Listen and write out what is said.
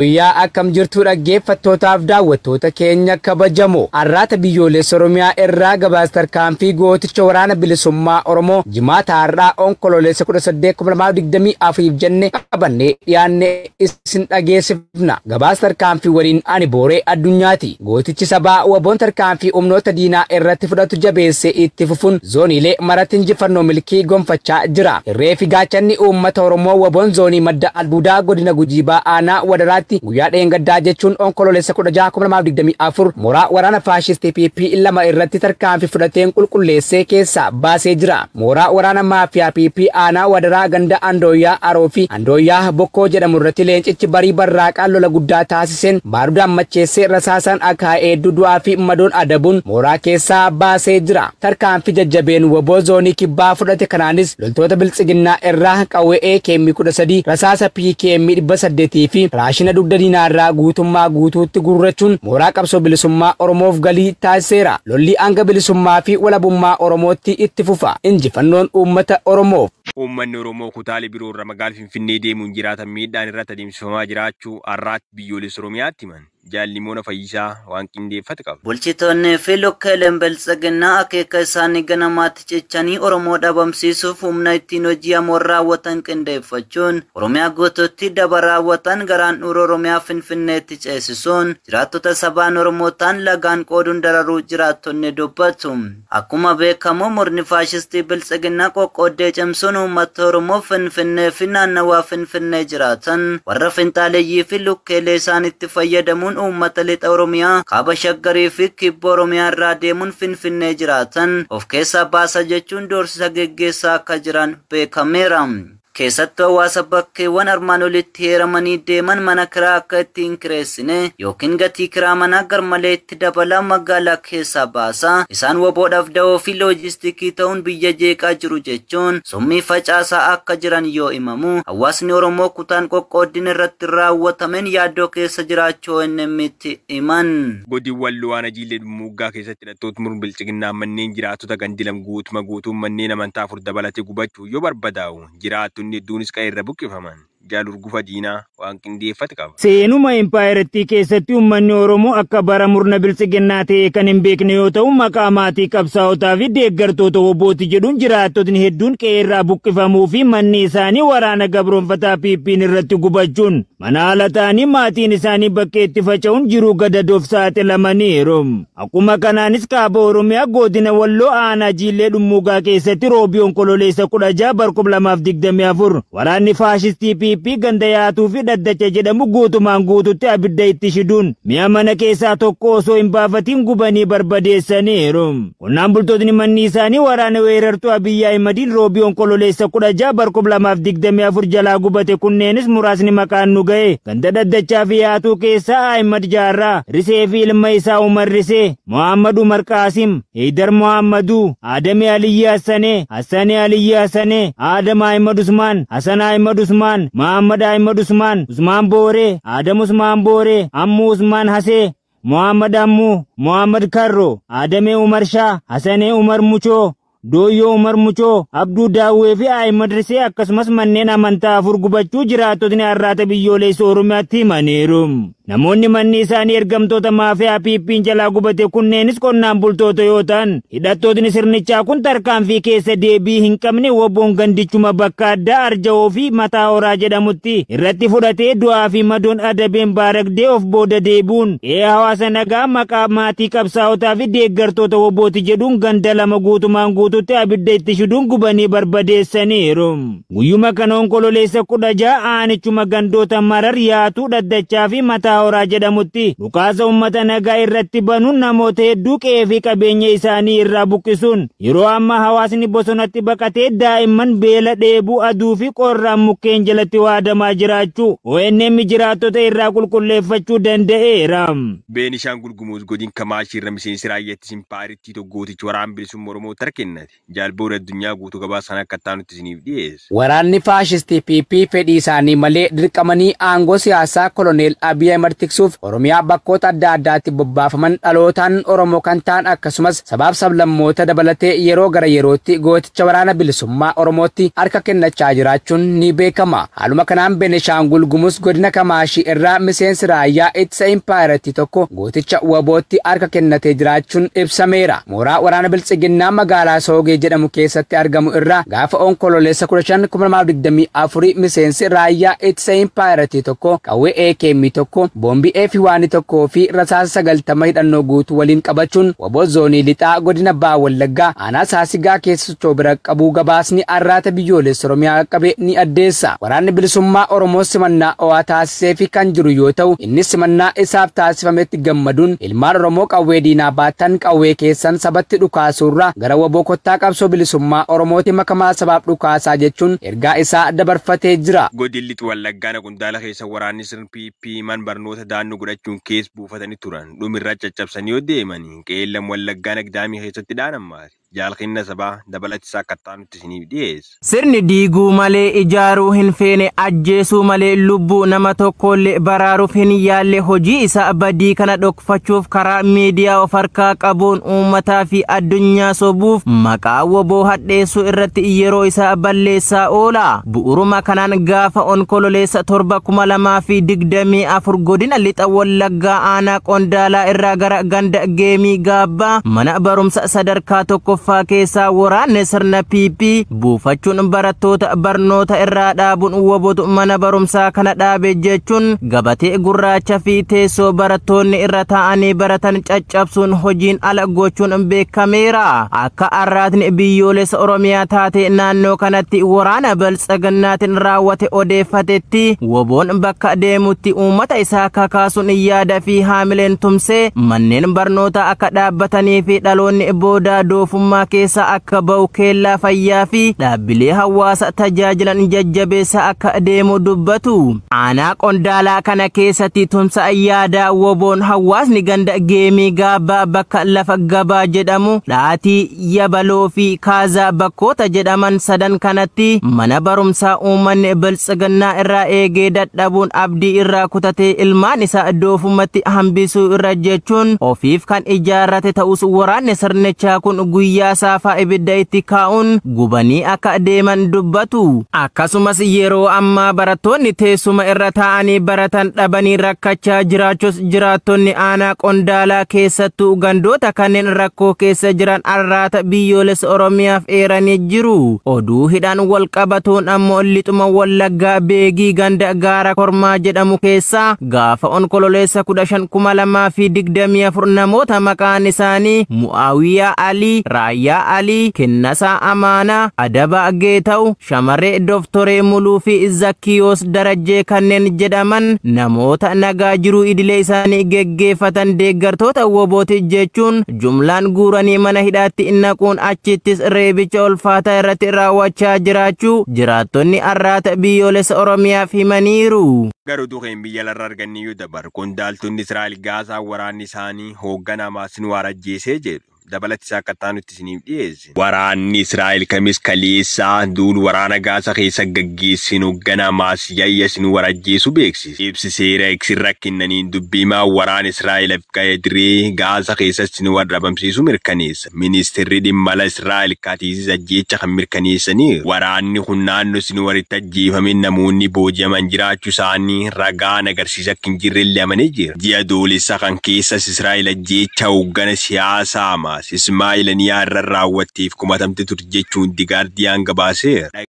Guyyaa akkam jirtu dhaggeeffattootaaf daawwattoota keenya kabajamo har'aata biyyoolessa Oromiyaa irraa tarkaanfii gooticha waraana bilisummaa Oromoo jimaata har'aa onkoloolessa 18,2024 jennee qabannee dhiyaanne isin dhageessifna. tarkaanfii waliin ani booree addunyaati. Gootichi sabaa waboon tarkaanfii humnoota diinaa irratti fudhatu jabeessee itti fufuun zoonilee maratti injifannoo milkii gonfachaa jira. Irree fi gaachanni uummata Oromoo waboon zoonii madda albuudaa godina Gujiibaa aanaa wadaraatti Chun, irratti guyyaa dheengaddaa jechuun onkololeessa afur moraa waraana faashistii PPI lama irratti tarkaanfi fudhateen qulqulleessee keessaa baasee jira. Mooraa waraana maafiyaa PPI aanaa wadaraa ganda Andooyyaa Aroo fi Andooyyaa Bokkoo jedhamu irratti leencichi barii barraaqaa lola guddaa taasiseen baarudaan macheessee rasaasaan akaa'ee dudu'aa fi madoon adabuun mooraa keessaa baasee jira. Tarkaanfi jajjabeen woboo zoonii kibbaa fudhate kanaanis loltoota biltsiginnaa irraa qawwee'ee keemmi kudha sadii rasaasa piikeemmi dhibba saddeetii fi raashina dugda diinaarraa guutummaa guutuutti gurrachuun mooraa qabsoo bilisummaa Oromoof galii taasiseera. Lolli hanga bilisummaa fi walabummaa Oromootti itti fufa. Injifannoon uummata Oromoof. Uummanni Oromoo kutaalee irra magaal Finfinnee deemuun jiraatan miidhaan irratti adeemsifamaa jiraachuu har'aatti biyyoolessa Oromiyaatti himan. jaalli jaallimmoona fayyisaa waan qindeeffate qaba. Bulchitoonni fi lukkeeleen belxaginaa akeeka isaanii ganamaatti cechanii Oromoo dhabamsiisuuf humna ittiin hojii amoon raawwatan qindeeffachuun Oromiyaa guutuutti daba raawwatan garaan dhuura Oromiyaa Finfinneetti ceesisuun jiraattota sabaan Oromootaan lagaan qooduun dararuu jiraattonni dubbatu. Akkuma beekamu murni faashistii biltsaginaa qoqqooddee cimsuun uummata Oromoo Finfinnee fi naannawaa Finfinnee jiraatan warra finxaaleeyyii fi lukkeelee isaanitti fayyadamuun Kun uummata lixa Oromiyaa kaaba shaggarii fi kibba Oromiyaa irraa deemuun finfinnee jiraatan of keessaa baasa jechuun doorsisa geggeessa akka jiran beekameera. keessattu hawaasa bakkeewwan armaan olitti heeramanii deeman mana kiraa akka itti hin kireessine yookiin gatii kiraa manaa garmalee itti dabalaa magaalaa keessaa baasa isaan waboodhaaf da'oo fi loojistikii ta'uun biyya jeeqaa jiru jechuun summii facaasaa akka jiran yoo himamu hawaasni oromoo kutaan qoqqooddiin irratti raawwatameen yaaddoo keessa jiraachuu hin mitti himan. Godiiwwan Luwaana Jiillee Muggaa keessatti hidhattoota murmuun manneen jiraattota gandilam guutuma guutuun manneen amantaa fur dabalatee gubachuu yoo inni hedduunis kan irra buqqifaman. Seenuma impaayiraattii keessatti ummanni Oromoo akka bara murna bilsigannaa ta'e kan hin beekne yoo ta'u maqaa maatii qabsaa'otaa fi deeggartoota obbooti jedhuun jiraattotni hedduun qe'eerraa buqqifamuu fi manni isaanii waraana gabroonfataa piipiin irratti gubachuun mana haala maatiin isaanii bakkee itti faca'uun jiruu gadadoof saaxilamaniiru. Akkuma kanaanis kaaba Oromiyaa godina Walloo aanaa Jiillee Dhummuugaa keessatti roobiyoon kololeessa kudha ja'a bar waraanni faashistii fi ganda yaatuu fi dhaddacha jedhamu guutumaan guututti abidda itti shiduun mi'a mana keessaa tokko osoo hin baafatiin gubanii barbadeessaniiru. Qonnaan bultoonni manni isaanii waraana weerartuu Abiyyi Ahimadiin roobii onkololeessa kudha jaa barkub lamaaf digdamii afur jalaa gubate kunneenis muraasni maqaan nu ga'e. Ganda dhaddachaa fi yaatuu keessaa Ahimad Jaarraa, Risee fi ilma isaa Umar Risee, Mohammad Umar Qaasim, Heydar Mohammadu, Adami Aliyyi Hassanee, Hassanee Aliyyi Hassanee, Adam Ahimad Usmaan, Hasan Muhammad Ahmad Usman, Usman Boore, Adam Usman Boore, Ammu Usman Hasee, Muhammad Ammu, Muhammad Karro, Adamee Umar Shaa Hasanee Umar Muchoo, Dooyyoo Umar Muchoo, Abduu Daawwee fi Ayi Madrisee akkasumas manneen amantaa afur gubachuu jiraattotni har'aata biyyoolessa Oromiyaatti himaniiru. Namoonni manni isaanii ergamtoota maafiyaa piippiin jalaa gubate kunneenis qonnaan bultoota yoo ta'an, hidhattootni sirnichaa kun tarkaanfii keessa deebii hin qabne wobboon gandichuma bakka addaa arja'oo fi mataa horaa jedhamutti irratti fudhatee du'aa fi madoon adabeen baaragdee of booda deebuun ee hawaasa nagaa maqaa maatii qabsaa'otaa fi deeggartoota wobbooti jedhuun ganda lama guutumaan tutti abidda itti shidun gubanii barbadeessaniiru. Guyyuma kana onkololeessa kudha aanichuma gandoota marar yaatuu dhaddachaa fi mataa horaa jedhamutti dhukaasa uummata nagaa irratti banuun namoota hedduu qe'ee qabeenya isaanii irraa buqqisuun yeroo ammaa hawaasni bosonatti baqatee daa'imman beela dheebuu aduu fi qorraan mukkeen jalatti waadamaa jiraachuu ONM jiraattota irraa qulqulleeffachuu danda'eera. Beenishaan gulgumuus godin kamaashii miseensi Oromoo jaalladhinati. Jaalba addunyaa guutuu gabaasaan akka taanutti isiniif dhiyeessa. Waraanni faashistii PP fedhii isaanii malee dirqamanii aangoo siyaasaa koloneel Abiyyi Ahmed tiksuuf Oromiyaa bakkoota adda addaatti bobbaafaman dhalootaan Oromoo kan ta'an akkasumas sabaaf sablammoota dabalatee yeroo gara yerootti gooticha waraana bilisummaa Oromootti harka kennachaa jiraachuun ni beekama. Haaluma kanaan Benishaangul Gumus godina Kamaashii irraa miseensi raayyaa ittisa impaayiraatti tokko gooticha wabootti harka kennatee jiraachuun ibsameera. Mooraa waraana biltsiginnaa magaalaa soogee jedhamu keessatti argamu irraa gaafa onkololeessa 1524 miseensi raayyaa itsa impaayiratii tokko qawwee AKM tokko boombii f waan tokkoo fi rasaasa sagaltama hidhannoo guutuu waliin qabachuun wabo zoonii lixaa godina baa Wallaggaa aanaa saasigaa keessa sochoo bira qabu gabaasni arraata biyyoolessa Oromiyaa qabee ni addeessa. Waraanni bilisummaa Oromoo simannaa ho'aa taasisee fi kan jiru yoo ta'u innis simannaa isaaf taasifametti gammaduun ilmaan Oromoo qawwee diinaa baatan qawwee keessan sabatti dhukaasuurra gara waboo Sadarkaa qabsoo bilisummaa oromooti makamaa sabaaf dhukaasaa jechuun ergaa isaa dabarfatee jira. Godin Lixu Wallaggaana kuntaala keessa waraanni pp man barnoota daannoo godhachuun kees buufatanii turan. dhumirraa caccabsanii yoo deeman qeellan Wallaggaa nagdaamii keessatti dhaanamaa. Sirni diiguu malee ijaaruu hin feene ajjeesuu malee lubbuu nama tokkollee baraaruuf hin yaalle hojii isaa badii kana dhokfachuuf karaa miidiyaa of harkaa qabuun uummataa fi addunyaa sobuuf maqaa woboo hadheessuu irratti yeroo isaa balleessaa oola. Bu'uruma kanaan gaafa onkololeessa torba kuma lamaa fi digdamii afur godina lixa wallaggaa aanaa qondaalaa irraa gara ganda geemii gaabbaa mana barumsa sadarkaa tokko tokkoffaa keessaa waraanni sirna piippii buufachuun barattoota barnoota irraa dhaabuun wobotu mana barumsaa kana dhaabe jechuun gabatee gurraacha fi teessoo barattoonni irra taa'anii baratan caccabsuun hojiin ala gochuun beekameera akka arraatni biyyoolessa oromiyaa taate naannoo kanatti waraana balxagannaatiin raawwate odeeffatetti woboon bakka deemutti uummata isaa kakaasuun yaada fi haamileen tumsee manneen barnootaa akka dhaabbatanii fi dhaloonni boodaa doofummaa. mootummaa keessa akka ba'u keellaa fayyaa fi dhaabbilee hawaasa tajaajilan jajjabeessa akka adeemu dubbatu. Aanaa qondaalaa kana keessatti tumsa ayyaadaa woboon hawaasni ganda geemii gaabaa bakka lafa gabaa jedhamu dhaatii yabaloo fi kaazaa bakkoota jedhaman sadan kanatti mana barumsaa uummanni baltsiginnaa irraa eegee dadhabuun abdii irraa kutatee ilmaan isaa iddoofumatti hambisuu irra jechuun ofiif kan ijaarrate ta'us waraanne sirnichaa kun guyyaa. siyyaasaafaa ibidda itti kaa'uun gubanii akka deeman dubbatu. Akkasumas yeroo ammaa barattoonni teessuma irra taa'anii baratan dhabanii rakkachaa jiraachus jiraattonni aanaa qondaalaa keessattuu gandoota kanneen rakkoo keessa jiran arraata biyyoolessa Oromiyaaf eeranii jiru. Oduu hidhaan walqabatuun ammoo lixuma wallaggaa beegii ganda gaara kormaa jedhamu keessaa gaafa onkololeessa kudha shan kuma lamaa fi digdamii afur namoota maqaan isaanii Mu'aawiyaa Alii Raashid Raayyaa Alii, Kennasaa Amaanaa, Adaba Geetaawu, Shamarree Dooftoree Muluu fi Zakkiyoos Darajjee kanneen jedhaman namoota nagaa jiruu idilee isaanii geggeeffatan deeggartoota wobooti jechuun jumlaan guuranii mana hidhaatti naquun achittis reebicha ulfaataa irratti raawwachaa jiraachuu jiraattonni arraata biyyoolessa Oromiyaaf himaniiru. Garuu duqeen biyya larraa arganne yoo dabar qondaaltonni Israa'el gaazaa waraanni isaanii hoogganaa Maasnuwaar ajjeesee jedhu. dabalati isaa akka taanutti isiniif dhiyeesse. Waraanni Israa'el kamis kaleessaa duun waraana gaasa keessa gaggeessinu ganamaas yayya isin warajjeesu beeksise. Ibsi seera eegsirra kennaniin dubbimaa waraan Israa'el ka'ee diree gaasa keessa isin warrabamsiisu mirkaneessa. Ministeerri dhimmala Israa'el kaatiisis ajjeecha kan mirkaneessaniiru. Waraanni kun naannoo isin waritti ajjeefame namoonni booji'aman jiraachuu isaanii ragaan agarsiisa akka hin jirre illee jira. Ji'a doolessa kan keessas Israa'el ajjeecha hooggana siyaasaa Ismaa'il irra har'an raawwatteef kumatamtee turti jechuun Dii Gaardiyaan gabaaseera.